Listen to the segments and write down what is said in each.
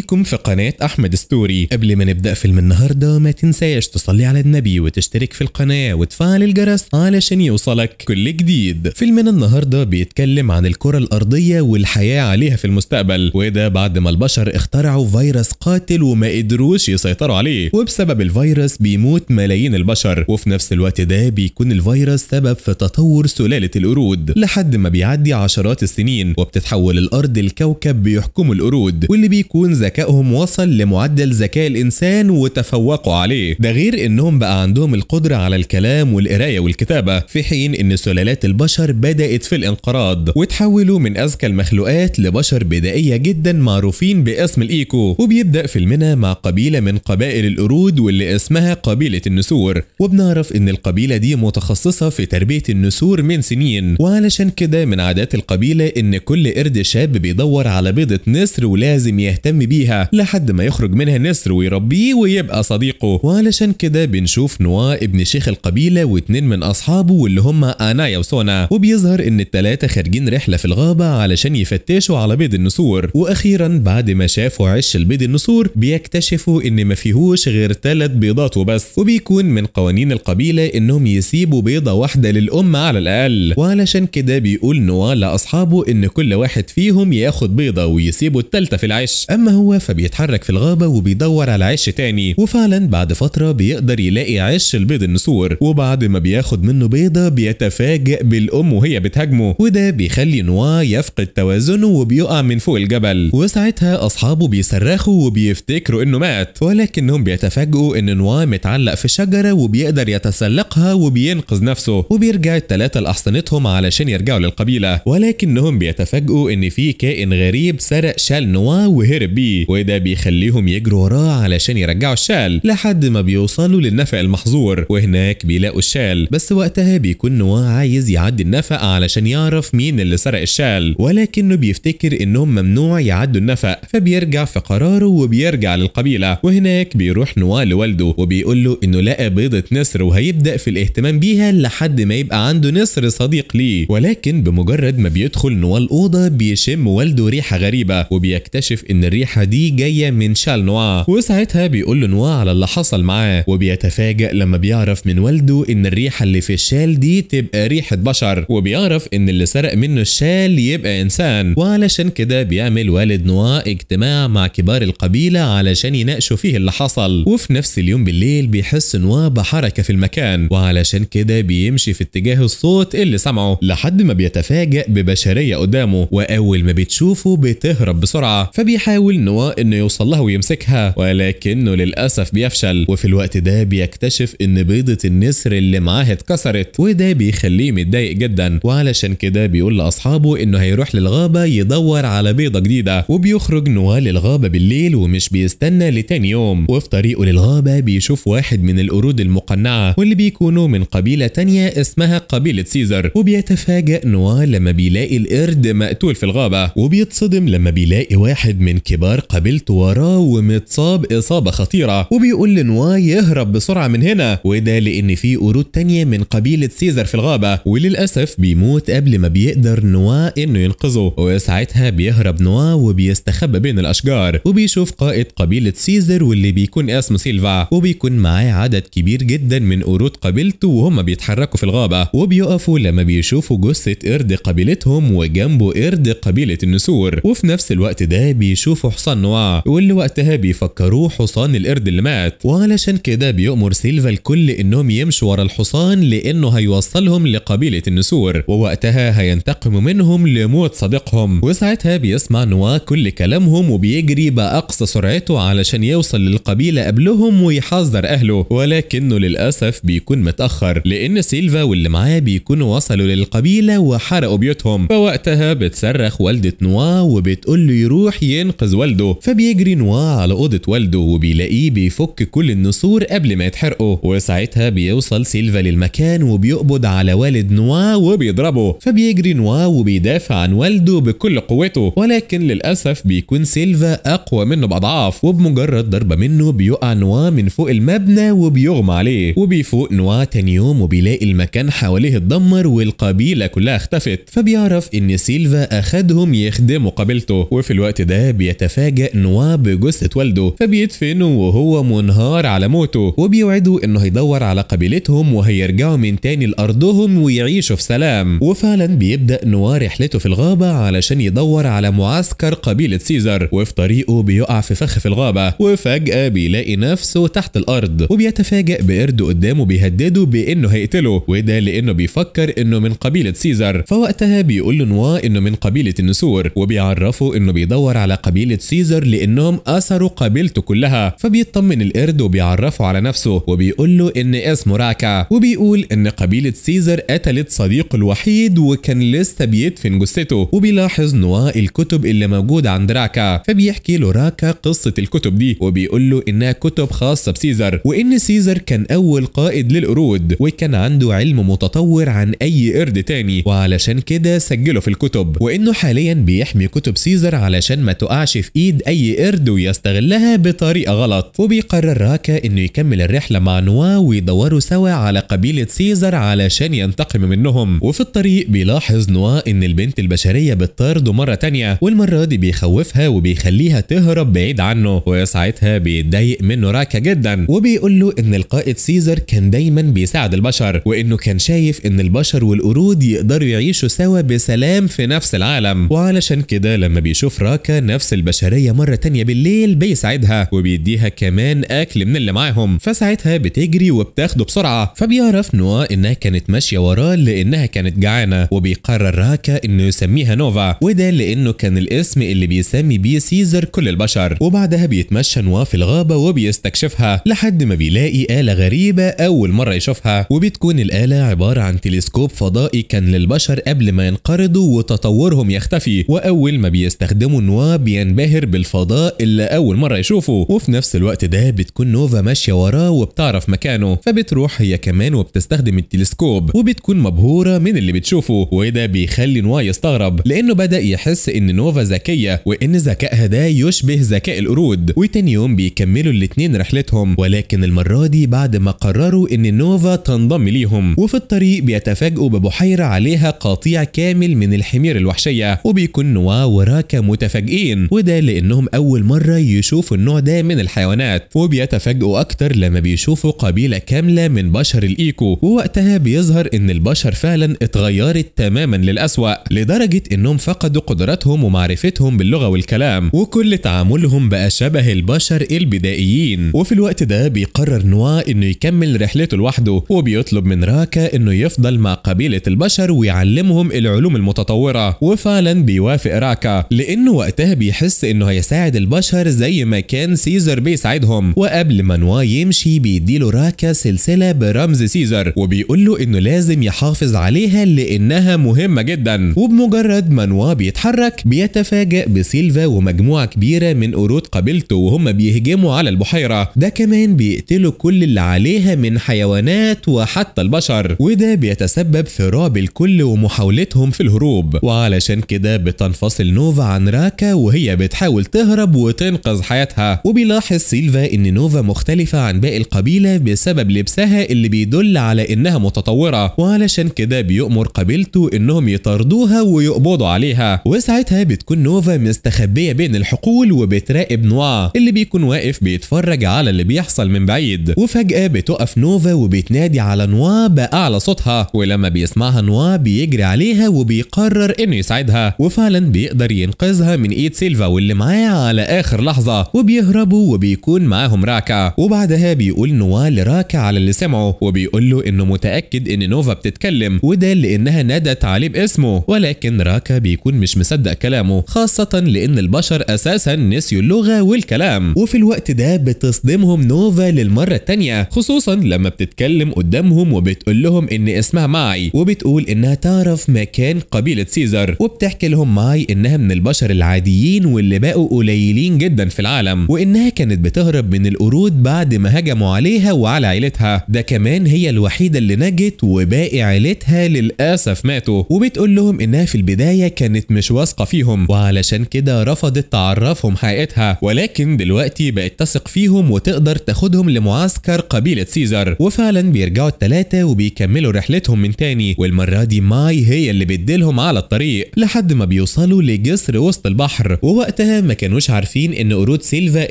بيكم في قناة أحمد ستوري قبل ما نبدأ فيلم النهاردة ما تنساش تصلي على النبي وتشترك في القناة وتفعل الجرس علشان يوصلك كل جديد فيلمنا النهاردة بيتكلم عن الكرة الأرضية والحياة عليها في المستقبل وده بعد ما البشر اخترعوا فيروس قاتل وما قدروش يسيطروا عليه وبسبب الفيروس بيموت ملايين البشر وفي نفس الوقت ده بيكون الفيروس سبب في تطور سلالة القرود لحد ما بيعدي عشرات السنين وبتتحول الأرض لكوكب بيحكمه القرود واللي بيكون ذكي ذكائهم وصل لمعدل ذكاء الإنسان وتفوقوا عليه ده غير إنهم بقى عندهم القدرة على الكلام والقراية والكتابة في حين إن سلالات البشر بدأت في الانقراض وتحولوا من أذكى المخلوقات لبشر بدائية جدا معروفين باسم الإيكو وبيبدأ فيلمنا مع قبيلة من قبائل القرود واللي اسمها قبيلة النسور وبنعرف إن القبيلة دي متخصصة في تربية النسور من سنين وعلشان كده من عادات القبيلة إن كل قرد شاب بيدور على بيضة نسر ولازم يهتم بيها فيها لحد ما يخرج منها نسر ويربيه ويبقى صديقه وعلشان كده بنشوف نوا ابن شيخ القبيلة واتنين من أصحابه واللي هم أنايا وسونا وبيظهر إن التلاتة خارجين رحلة في الغابة علشان يفتشوا على بيض النسور وأخيرا بعد ما شافوا عش البيض النسور بيكتشفوا إن ما فيهوش غير تلات بيضات وبس وبيكون من قوانين القبيلة إنهم يسيبوا بيضة واحدة للأم على الأقل وعلشان كده بيقول نوا لأصحابه إن كل واحد فيهم ياخد بيضة ويسيبوا الثالثه في العش أما هو هو فبيتحرك في الغابة وبيدور على عش تاني وفعلا بعد فترة بيقدر يلاقي عش البيض النسور وبعد ما بياخد منه بيضة بيتفاجئ بالأم وهي بتهاجمه وده بيخلي نوا يفقد توازنه وبيقع من فوق الجبل وساعتها أصحابه بيصرخوا وبيفتكروا إنه مات ولكنهم بيتفاجئوا إن نوا متعلق في شجرة وبيقدر يتسلقها وبينقذ نفسه وبيرجع التلاتة لأحصنتهم علشان يرجعوا للقبيلة ولكنهم بيتفاجئوا إن في كائن غريب سرق شال نوا وهرب بيه فيه وده بيخليهم يجروا وراه علشان يرجعوا الشال لحد ما بيوصلوا للنفق المحظور وهناك بيلاقوا الشال بس وقتها بيكون نواه عايز يعدي النفق علشان يعرف مين اللي سرق الشال ولكنه بيفتكر انهم ممنوع يعدوا النفق فبيرجع في قراره وبيرجع للقبيله وهناك بيروح نواه لوالده وبيقول له انه لقى بيضه نسر وهيبدا في الاهتمام بيها لحد ما يبقى عنده نسر صديق ليه ولكن بمجرد ما بيدخل نواه الاوضه بيشم والده ريحه غريبه وبيكتشف ان الريحه دي جاية من شال نوا وساعتها بيقول له نوا على اللي حصل معاه وبيتفاجئ لما بيعرف من والده إن الريحة اللي في الشال دي تبقى ريحة بشر وبيعرف إن اللي سرق منه الشال يبقى إنسان وعلشان كده بيعمل والد نوا اجتماع مع كبار القبيلة علشان يناقشوا فيه اللي حصل وفي نفس اليوم بالليل بيحس نوا بحركة في المكان وعلشان كده بيمشي في اتجاه الصوت اللي سمعه لحد ما بيتفاجئ ببشرية قدامه وأول ما بتشوفه بتهرب بسرعة فبيحاول نوا انه يوصل لها ويمسكها ولكنه للاسف بيفشل وفي الوقت ده بيكتشف ان بيضة النسر اللي معاه اتكسرت وده بيخليه متضايق جدا وعلشان كده بيقول لاصحابه انه هيروح للغابة يدور على بيضة جديدة وبيخرج نوا للغابة بالليل ومش بيستنى لتاني يوم وفي طريقه للغابة بيشوف واحد من القرود المقنعة واللي بيكونوا من قبيلة تانية اسمها قبيلة سيزر وبيتفاجأ نوا لما بيلاقي القرد مقتول في الغابة وبيتصدم لما بيلاقي واحد من كبار قابلته وراه ومتصاب اصابه خطيره وبيقول لنوا يهرب بسرعه من هنا وده لان في قرود تانية من قبيله سيزر في الغابه وللاسف بيموت قبل ما بيقدر نوا انه ينقذه وساعتها بيهرب نوا وبيستخبى بين الاشجار وبيشوف قائد قبيله سيزر واللي بيكون اسمه سيلفا وبيكون معاه عدد كبير جدا من قرود قبيلته وهم بيتحركوا في الغابه وبيقفوا لما بيشوفوا جثه قرد قبيلتهم وجنبه قرد قبيله النسور وفي نفس الوقت ده بيشوفوا حصان المصنوع واللي وقتها بيفكروه حصان القرد اللي مات وعلشان كده بيأمر سيلفا الكل انهم يمشوا ورا الحصان لانه هيوصلهم لقبيلة النسور ووقتها هينتقم منهم لموت صديقهم وساعتها بيسمع نوا كل كلامهم وبيجري بأقصى سرعته علشان يوصل للقبيلة قبلهم ويحذر أهله ولكنه للأسف بيكون متأخر لأن سيلفا واللي معاه بيكونوا وصلوا للقبيلة وحرقوا بيوتهم فوقتها بتصرخ والدة نوا وبتقول له يروح ينقذ والده والده فبيجري نوا على اوضه والده وبيلاقيه بيفك كل النسور قبل ما يتحرقه وساعتها بيوصل سيلفا للمكان وبيقبض على والد نوا وبيضربه فبيجري نوا وبيدافع عن والده بكل قوته ولكن للاسف بيكون سيلفا اقوى منه باضعاف وبمجرد ضربه منه بيقع نوا من فوق المبنى وبيغمى عليه وبيفوق نوا تاني يوم وبيلاقي المكان حواليه اتدمر والقبيله كلها اختفت فبيعرف ان سيلفا اخدهم يخدموا قبيلته وفي الوقت ده بيتفاجئ فجأ نوا بجثة والده فبيدفنه وهو منهار على موته وبيوعده انه هيدور على قبيلتهم وهيرجعوا من تاني لأرضهم ويعيشوا في سلام وفعلا بيبدأ نوا رحلته في الغابة علشان يدور على معسكر قبيلة سيزر وفي طريقه بيقع في فخ في الغابة وفجأة بيلاقي نفسه تحت الأرض وبيتفاجئ بقرد قدامه بيهدده بإنه هيقتله وده لإنه بيفكر إنه من قبيلة سيزر فوقتها بيقول له نوا إنه من قبيلة النسور وبيعرفه إنه بيدور على قبيلة سيزر فريزر لانهم اثروا قبيلته كلها فبيطمن القرد وبيعرفه على نفسه وبيقول له ان اسمه راكا وبيقول ان قبيله سيزر قتلت صديقه الوحيد وكان لسه بيدفن جثته وبيلاحظ نواة الكتب اللي موجوده عند راكا فبيحكي له راكا قصه الكتب دي وبيقول له انها كتب خاصه بسيزر وان سيزر كان اول قائد للقرود وكان عنده علم متطور عن اي قرد تاني وعلشان كده سجله في الكتب وانه حاليا بيحمي كتب سيزر علشان ما تقعش في ايد اي قرد ويستغلها بطريقة غلط وبيقرر راكا انه يكمل الرحلة مع نوا ويدوروا سوا على قبيلة سيزر علشان ينتقم منهم وفي الطريق بيلاحظ نوا ان البنت البشرية بتطارده مرة تانية والمرة دي بيخوفها وبيخليها تهرب بعيد عنه وساعتها بيتضايق منه راكا جدا وبيقول له ان القائد سيزر كان دايما بيساعد البشر وانه كان شايف ان البشر والقرود يقدروا يعيشوا سوا بسلام في نفس العالم وعلشان كده لما بيشوف راكا نفس البشرية السكرية مرة تانية بالليل بيساعدها وبيديها كمان أكل من اللي معاهم فساعتها بتجري وبتاخده بسرعة فبيعرف نوا إنها كانت ماشية وراه لأنها كانت جعانة وبيقرر راكا إنه يسميها نوفا وده لأنه كان الاسم اللي بيسمي بيه سيزر كل البشر وبعدها بيتمشى نوا في الغابة وبيستكشفها لحد ما بيلاقي آلة غريبة أول مرة يشوفها وبتكون الآلة عبارة عن تلسكوب فضائي كان للبشر قبل ما ينقرضوا وتطورهم يختفي وأول ما بيستخدموا نوا بينبهر درب بالفضاء اللي أول مرة يشوفه وفي نفس الوقت ده بتكون نوفا ماشية وراه وبتعرف مكانه فبتروح هي كمان وبتستخدم التلسكوب وبتكون مبهورة من اللي بتشوفه وده بيخلي نوا يستغرب لأنه بدأ يحس إن نوفا ذكية وإن ذكائها ده يشبه ذكاء القرود وتاني يوم بيكملوا الاتنين رحلتهم ولكن المرة دي بعد ما قرروا إن نوفا تنضم ليهم وفي الطريق بيتفاجئوا ببحيرة عليها قطيع كامل من الحمير الوحشية وبيكون نوا وراكا متفاجئين وده لأنهم أول مرة يشوفوا النوع ده من الحيوانات وبيتفاجئوا أكتر لما بيشوفوا قبيلة كاملة من بشر الإيكو ووقتها بيظهر إن البشر فعلا اتغيرت تماما للأسوأ لدرجة إنهم فقدوا قدراتهم ومعرفتهم باللغة والكلام وكل تعاملهم بقى شبه البشر البدائيين وفي الوقت ده بيقرر نوا إنه يكمل رحلته لوحده وبيطلب من راكا إنه يفضل مع قبيلة البشر ويعلمهم العلوم المتطورة وفعلا بيوافق راكا لأنه وقتها بيحس إن انه هيساعد البشر زي ما كان سيزر بيساعدهم وقبل ما نوا يمشي بيديله راكا سلسله برمز سيزر وبيقول له انه لازم يحافظ عليها لانها مهمه جدا وبمجرد ما نوا بيتحرك بيتفاجئ بسيلفا ومجموعه كبيره من قرود قبيلته وهم بيهجموا على البحيره ده كمان بيقتلوا كل اللي عليها من حيوانات وحتى البشر وده بيتسبب في رعب الكل ومحاولتهم في الهروب وعلشان كده بتنفصل نوفا عن راكا وهي بتحاول بتحاول تهرب وتنقذ حياتها وبيلاحظ سيلفا ان نوفا مختلفة عن باقي القبيلة بسبب لبسها اللي بيدل على انها متطورة وعلشان كده بيؤمر قبيلته انهم يطاردوها ويقبضوا عليها وساعتها بتكون نوفا مستخبية بين الحقول وبتراقب نوع اللي بيكون واقف بيتفرج على اللي بيحصل من بعيد وفجأة بتقف نوفا وبتنادي على نوا بأعلى صوتها ولما بيسمعها نوا بيجري عليها وبيقرر انه يساعدها وفعلا بيقدر ينقذها من ايد سيلفا واللي معايا على اخر لحظه وبيهربوا وبيكون معاهم راكا وبعدها بيقول نوال لراكا على اللي سمعه وبيقول له انه متاكد ان نوفا بتتكلم وده لانها نادت عليه باسمه ولكن راكا بيكون مش مصدق كلامه خاصه لان البشر اساسا نسيوا اللغه والكلام وفي الوقت ده بتصدمهم نوفا للمره التانيه خصوصا لما بتتكلم قدامهم وبتقول لهم ان اسمها معي وبتقول انها تعرف مكان قبيله سيزر وبتحكي لهم معي انها من البشر العاديين واللي بقوا قليلين جدا في العالم وإنها كانت بتهرب من القرود بعد ما هجموا عليها وعلى عيلتها ده كمان هي الوحيدة اللي نجت وباقي عيلتها للأسف ماتوا وبتقول لهم إنها في البداية كانت مش واثقة فيهم وعلشان كده رفضت تعرفهم حقيقتها ولكن دلوقتي بقت تثق فيهم وتقدر تاخدهم لمعسكر قبيلة سيزر وفعلا بيرجعوا التلاتة وبيكملوا رحلتهم من تاني والمرة دي ماي هي اللي بتديلهم على الطريق لحد ما بيوصلوا لجسر وسط البحر ووقتها ما كانوش عارفين ان قرود سيلفا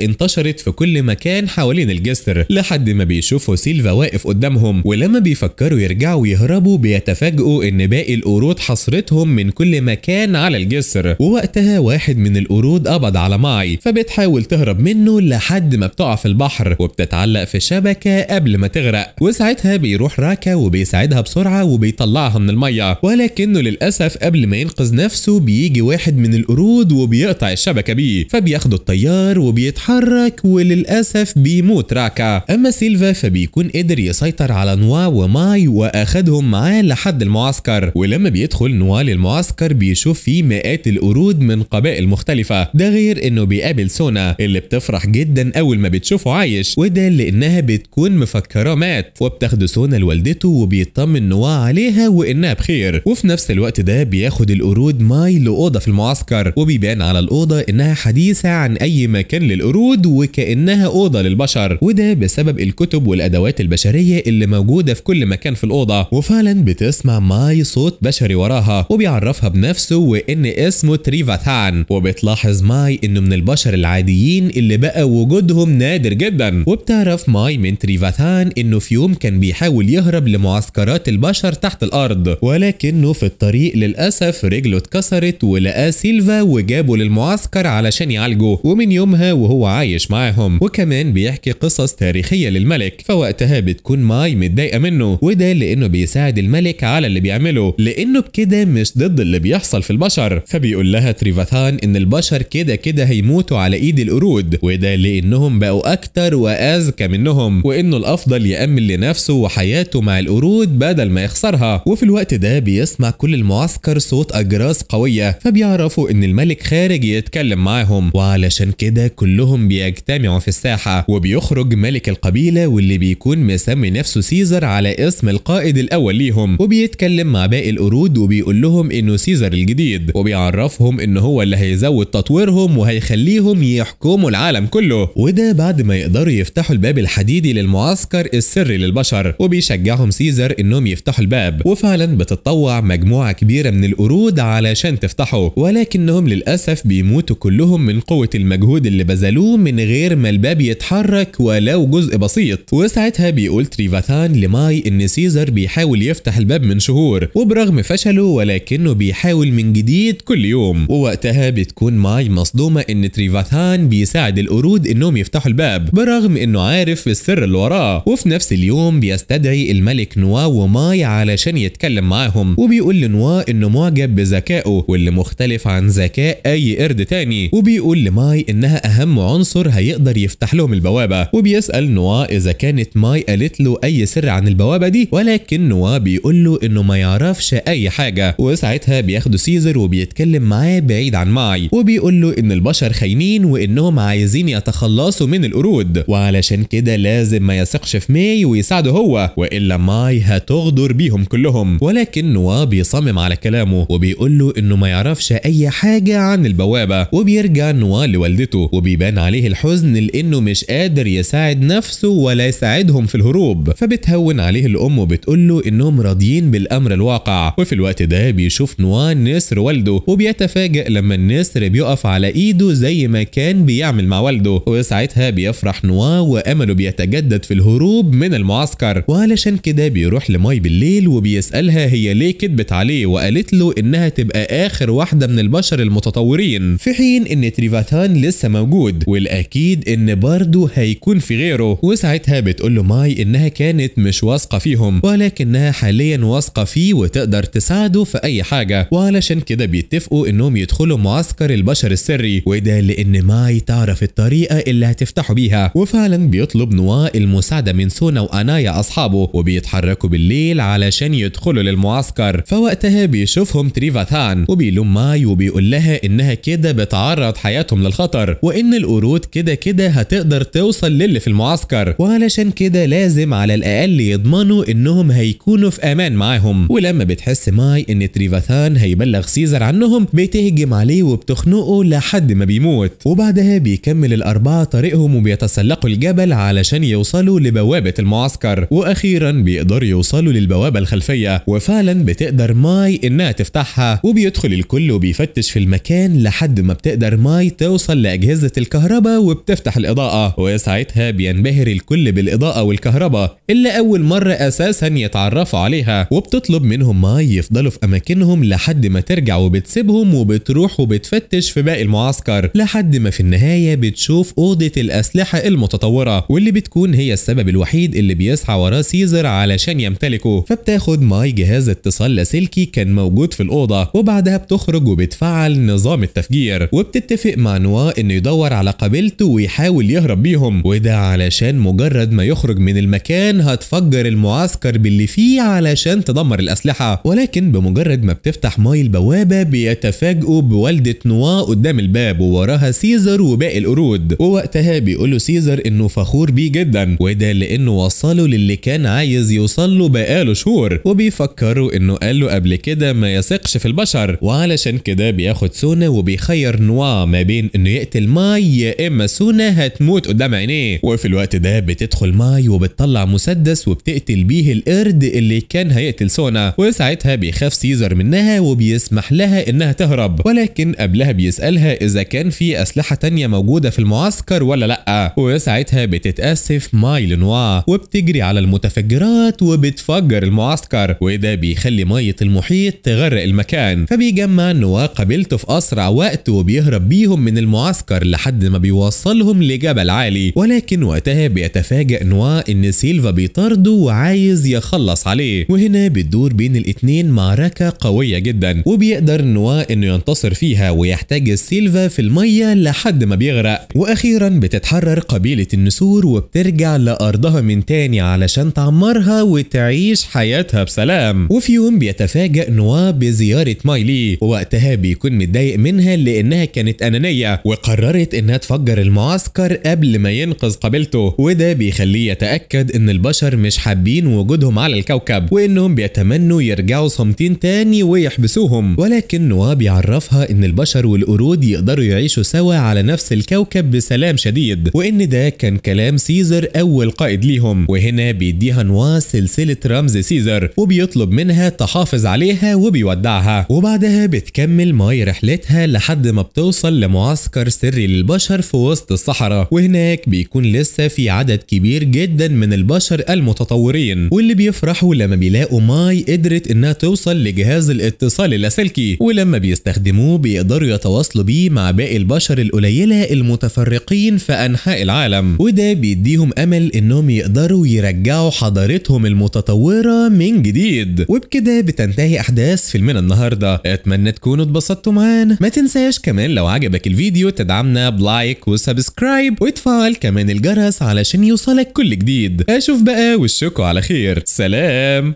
انتشرت في كل مكان حوالين الجسر لحد ما بيشوفوا سيلفا واقف قدامهم ولما بيفكروا يرجعوا يهربوا بيتفاجئوا ان باقي القرود حصرتهم من كل مكان على الجسر ووقتها واحد من القرود قبض على معي فبتحاول تهرب منه لحد ما بتقع في البحر وبتتعلق في شبكه قبل ما تغرق وساعتها بيروح راكا وبيساعدها بسرعه وبيطلعها من الميه ولكنه للاسف قبل ما ينقذ نفسه بيجي واحد من القرود وبيقطع الشبكه راكا بيه الطيار وبيتحرك وللأسف بيموت راكا أما سيلفا فبيكون قدر يسيطر على نوا وماي وأخدهم معاه لحد المعسكر ولما بيدخل نوا للمعسكر بيشوف فيه مئات القرود من قبائل مختلفة ده غير إنه بيقابل سونا اللي بتفرح جدا أول ما بتشوفه عايش وده لأنها بتكون مفكرة مات وبتاخد سونا لوالدته وبيطمن نوا عليها وإنها بخير وفي نفس الوقت ده بياخد القرود ماي لأوضة في المعسكر وبيبان على الأوضة إن كأنها حديثة عن أي مكان للقرود وكأنها أوضة للبشر وده بسبب الكتب والأدوات البشرية اللي موجودة في كل مكان في الأوضة وفعلا بتسمع ماي صوت بشري وراها وبيعرفها بنفسه وإن اسمه تريفاثان وبتلاحظ ماي إنه من البشر العاديين اللي بقى وجودهم نادر جدا وبتعرف ماي من تريفاثان إنه في يوم كان بيحاول يهرب لمعسكرات البشر تحت الأرض ولكنه في الطريق للأسف رجله اتكسرت ولقى سيلفا وجابه للمعسكر علشان يعالجه ومن يومها وهو عايش معاهم وكمان بيحكي قصص تاريخية للملك فوقتها بتكون ماي متضايقة منه وده لأنه بيساعد الملك على اللي بيعمله لأنه بكده مش ضد اللي بيحصل في البشر فبيقول لها تريفاتان إن البشر كده كده هيموتوا على إيد القرود وده لأنهم بقوا أكتر وأذكى منهم وإنه الأفضل يأمن لنفسه وحياته مع القرود بدل ما يخسرها وفي الوقت ده بيسمع كل المعسكر صوت أجراس قوية فبيعرفوا إن الملك خارج يتكلم بيتكلم معاهم وعلشان كده كلهم بيجتمعوا في الساحة وبيخرج ملك القبيلة واللي بيكون مسمي نفسه سيزر على اسم القائد الأول ليهم وبيتكلم مع باقي القرود وبيقول لهم إنه سيزر الجديد وبيعرفهم إن هو اللي هيزود تطويرهم وهيخليهم يحكموا العالم كله وده بعد ما يقدروا يفتحوا الباب الحديدي للمعسكر السري للبشر وبيشجعهم سيزر إنهم يفتحوا الباب وفعلا بتتطوع مجموعة كبيرة من القرود علشان تفتحه ولكنهم للأسف بيموتوا كل كلهم من قوة المجهود اللي بذلوه من غير ما الباب يتحرك ولو جزء بسيط وساعتها بيقول تريفاثان لماي ان سيزر بيحاول يفتح الباب من شهور وبرغم فشله ولكنه بيحاول من جديد كل يوم ووقتها بتكون ماي مصدومة ان تريفاثان بيساعد القرود انهم يفتحوا الباب برغم انه عارف السر اللي وراه وفي نفس اليوم بيستدعي الملك نوا وماي علشان يتكلم معاهم وبيقول لنوا انه معجب بذكائه واللي مختلف عن ذكاء اي قرد تاني التاني وبيقول لماي انها اهم عنصر هيقدر يفتح لهم البوابه وبيسال نوا اذا كانت ماي قالت له اي سر عن البوابه دي ولكن نوا بيقول له انه ما يعرفش اي حاجه وساعتها بياخدوا سيزر وبيتكلم معاه بعيد عن ماي وبيقول له ان البشر خاينين وانهم عايزين يتخلصوا من القرود وعلشان كده لازم ما يثقش في ماي ويساعده هو والا ماي هتغدر بيهم كلهم ولكن نوا بيصمم على كلامه وبيقول له انه ما يعرفش اي حاجه عن البوابه وبي وبيرجع نوا لوالدته وبيبان عليه الحزن لانه مش قادر يساعد نفسه ولا يساعدهم في الهروب فبتهون عليه الام وبتقول له انهم راضيين بالامر الواقع وفي الوقت ده بيشوف نوا نسر والده وبيتفاجئ لما النسر بيقف على ايده زي ما كان بيعمل مع والده وساعتها بيفرح نوا وامله بيتجدد في الهروب من المعسكر وعلشان كده بيروح لماي بالليل وبيسالها هي ليه كدبت عليه وقالت له انها تبقى اخر واحده من البشر المتطورين في حين مبين ان تريفاتان لسه موجود والاكيد ان برضه هيكون في غيره وساعتها بتقول له ماي انها كانت مش واثقه فيهم ولكنها حاليا واثقه فيه وتقدر تساعده في اي حاجه وعلشان كده بيتفقوا انهم يدخلوا معسكر البشر السري وده لان ماي تعرف الطريقه اللي هتفتحوا بيها وفعلا بيطلب نوا المساعده من سونا وانايا اصحابه وبيتحركوا بالليل علشان يدخلوا للمعسكر فوقتها بيشوفهم تريفاتان وبيلوم ماي وبيقول لها انها كده بتع تعرض حياتهم للخطر وإن القرود كده كده هتقدر توصل للي في المعسكر وعلشان كده لازم على الأقل يضمنوا إنهم هيكونوا في أمان معاهم ولما بتحس ماي إن تريفاثان هيبلغ سيزر عنهم بتهجم عليه وبتخنقه لحد ما بيموت وبعدها بيكمل الأربعة طريقهم وبيتسلقوا الجبل علشان يوصلوا لبوابة المعسكر وأخيرا بيقدروا يوصلوا للبوابة الخلفية وفعلا بتقدر ماي إنها تفتحها وبيدخل الكل وبيفتش في المكان لحد ما بتقدر بتقدر ماي توصل لأجهزة الكهرباء وبتفتح الإضاءة وساعتها بينبهر الكل بالإضاءة والكهرباء اللي أول مرة أساسا يتعرفوا عليها وبتطلب منهم ماي يفضلوا في أماكنهم لحد ما ترجع وبتسيبهم وبتروح وبتفتش في باقي المعسكر لحد ما في النهاية بتشوف أوضة الأسلحة المتطورة واللي بتكون هي السبب الوحيد اللي بيسعى وراه سيزر علشان يمتلكه فبتاخد ماي جهاز اتصال لاسلكي كان موجود في الأوضة وبعدها بتخرج وبتفعل نظام التفجير وبتتفق مع نوا انه يدور على قبيلته ويحاول يهرب بيهم وده علشان مجرد ما يخرج من المكان هتفجر المعسكر باللي فيه علشان تدمر الاسلحه ولكن بمجرد ما بتفتح ماي البوابه بيتفاجئوا بوالده نوا قدام الباب ووراها سيزر وباقي القرود ووقتها بيقول له سيزر انه فخور بيه جدا وده لانه وصله للي كان عايز يوصل له بقاله شهور وبيفكروا انه قال له قبل كده ما يثقش في البشر وعلشان كده بياخد سونا وبيخير انواع ما بين انه يقتل ماي يا اما سونا هتموت قدام عينيه وفي الوقت ده بتدخل ماي وبتطلع مسدس وبتقتل بيه القرد اللي كان هيقتل سونا وساعتها بيخاف سيزر منها وبيسمح لها انها تهرب ولكن قبلها بيسالها اذا كان في اسلحه تانية موجوده في المعسكر ولا لا وساعتها بتتاسف ماي لنوا وبتجري على المتفجرات وبتفجر المعسكر وده بيخلي ميه المحيط تغرق المكان فبيجمع نوا قبيلته في اسرع وقت وبي بيهرب بيهم من المعسكر لحد ما بيوصلهم لجبل عالي ولكن وقتها بيتفاجئ نوا إن سيلفا بيطارده وعايز يخلص عليه وهنا بتدور بين الاثنين معركة قوية جدا وبيقدر نوا إنه ينتصر فيها ويحتاج سيلفا في المية لحد ما بيغرق وأخيرا بتتحرر قبيلة النسور وبترجع لأرضها من تاني علشان تعمرها وتعيش حياتها بسلام وفي يوم بيتفاجئ نوا بزيارة مايلي ووقتها بيكون متضايق منها لأنها كانت أنانية وقررت إنها تفجر المعسكر قبل ما ينقذ قبيلته وده بيخليه يتأكد إن البشر مش حابين وجودهم على الكوكب وإنهم بيتمنوا يرجعوا صامتين تاني ويحبسوهم ولكن نوا بيعرفها إن البشر والقرود يقدروا يعيشوا سوا على نفس الكوكب بسلام شديد وإن ده كان كلام سيزر أول قائد ليهم وهنا بيديها نوا سلسلة رمز سيزر وبيطلب منها تحافظ عليها وبيودعها وبعدها بتكمل ماي رحلتها لحد ما بت توصل لمعسكر سري للبشر في وسط الصحراء وهناك بيكون لسه في عدد كبير جدا من البشر المتطورين واللي بيفرحوا لما بيلاقوا ماي قدرت انها توصل لجهاز الاتصال اللاسلكي ولما بيستخدموه بيقدروا يتواصلوا بيه مع باقي البشر القليله المتفرقين في انحاء العالم وده بيديهم امل انهم يقدروا يرجعوا حضارتهم المتطوره من جديد وبكده بتنتهي احداث فيلمنا النهارده اتمنى تكونوا اتبسطتوا معانا ما تنساش كمان كمان لو عجبك الفيديو تدعمنا بلايك وسبسكرايب وتفعل كمان الجرس علشان يوصلك كل جديد اشوف بقى وشكوا على خير سلام